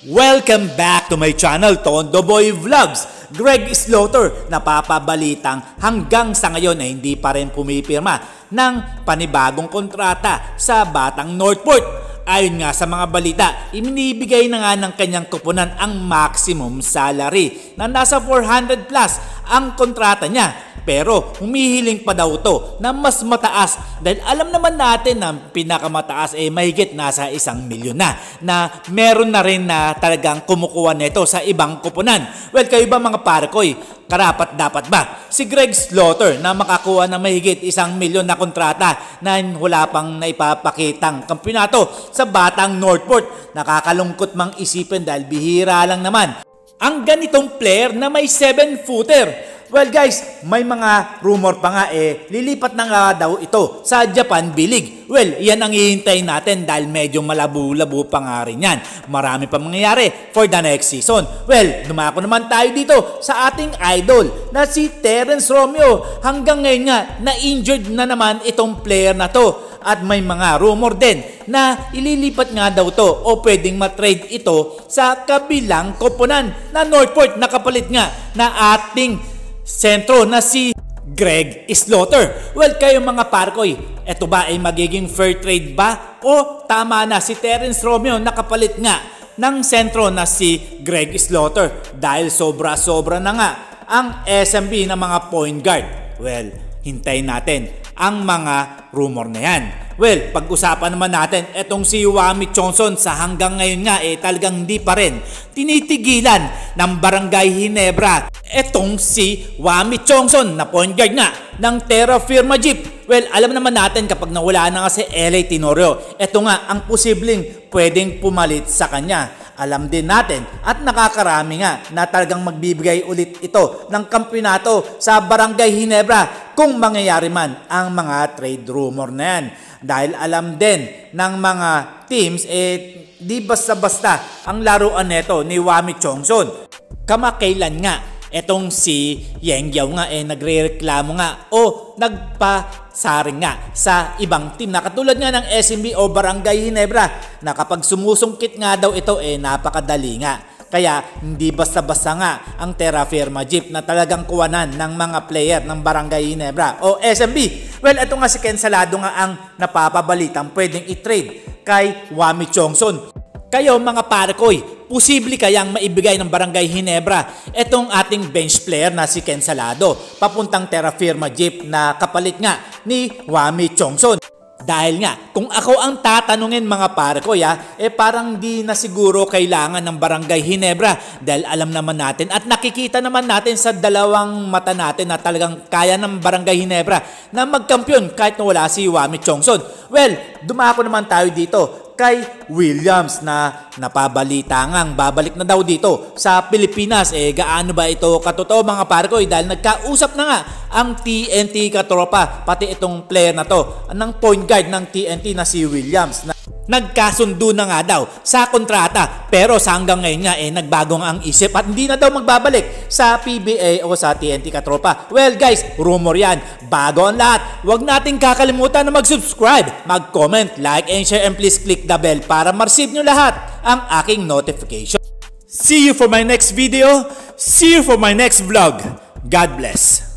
Welcome back to my channel, Tondo Boy Vlogs. Greg Slaughter, napapabalitang hanggang sa ngayon ay hindi pa rin pumipirma ng panibagong kontrata sa Batang Northport. Ayon nga sa mga balita, iminibigay na nga ng kanyang kupunan ang maximum salary na nasa 400 plus ang kontrata niya pero humihiling pa daw to na mas mataas dahil alam naman natin na pinakamataas ay eh, mahigit nasa isang milyon na na meron na rin na talagang kumukuha nito sa ibang kupunan. Well, kayo ba mga parkoy, karapat dapat ba? Si Greg Slaughter na makakuha ng mahigit isang milyon na kontrata na wala pang naipapakitang kampiyonato sa batang Northport. Nakakalungkot mang isipin dahil bihira lang naman ang ganitong player na may 7-footer Well guys, may mga rumor pa nga eh, lilipat na nga daw ito sa Japan Bilig. Well, yan ang hihintay natin dahil medyo malabo-labo pa nga rin yan. Marami pa mangyayari for the next season. Well, dumako naman tayo dito sa ating idol na si Terence Romeo. Hanggang ngayon nga, na-injured na naman itong player na to at may mga rumor din na ililipat nga daw to o pwedeng matrade ito sa kabilang koponan na Northport nakapalit nga na ating sentro na si Greg Slaughter. Well, kayo mga parkoy, eto ba ay magiging fair trade ba? O tama na si Terence Romeo nakapalit nga ng sentro na si Greg Slaughter dahil sobra-sobra na nga ang SMB ng mga point guard. Well, hintay natin ang mga rumor na yan. Well, pag-usapan naman natin, etong si Wami Johnson sa hanggang ngayon nga eh talagang hindi pa rin tinitigilan ng Barangay Hinebra. Etong si Wami Johnson na point guard nga ng Terra Firma Jeep. Well, alam naman natin kapag nawala na nga si LA Tenorio, ito nga ang posibleng pwedeng pumalit sa kanya alam din natin at nakakarami nga na talagang magbibigay ulit ito ng kampiyonato sa Barangay Hinebra kung mangyayari man ang mga trade rumor na yan dahil alam din ng mga teams eh di basta-basta ang laruan nito ni Wami Chongson. Kamakailan nga itong si Yang Yao nga eh nagrereklamo nga o nagpasaring nga sa ibang team na katulad nga ng SMB o Barangay Hinebra na kapag sumusungkit nga daw ito eh napakadali nga. Kaya hindi basta-basta nga ang Terra Firma Jeep na talagang kuwanan ng mga player ng Barangay Hinebra o SMB Well, ito nga si Ken Salado nga ang napapabalitang pwedeng i-trade kay Wami Chongson. Kayo mga parkoy, posible kayang maibigay ng Barangay Hinebra itong ating bench player na si Ken Salado papuntang Terra Firma Jeep na kapalit nga ni Wami Chongson. Dahil nga, kung ako ang tatanungin mga pare ko ya, eh parang di na siguro kailangan ng Barangay Hinebra dahil alam naman natin at nakikita naman natin sa dalawang mata natin na talagang kaya ng Barangay Hinebra na magkampiyon kahit na wala si Wami Chongson. Well, dumako naman tayo dito kay Williams na napabalita ngang babalik na daw dito sa Pilipinas. Eh gaano ba ito katotoo mga pare ko? Eh, dahil nagkausap na nga ang TNT katropa, pati itong player na to, ng point guard ng TNT na si Williams. Na Nagkasundo na nga daw sa kontrata pero sa hanggang ngayon nga eh nagbagong ang isip at hindi na daw magbabalik sa PBA o sa TNT Katropa. Well guys, rumor yan. Bago ang lahat, huwag nating kakalimutan na mag-subscribe, mag-comment, like and share and please click the bell para ma-receive nyo lahat ang aking notification. See you for my next video. See you for my next vlog. God bless.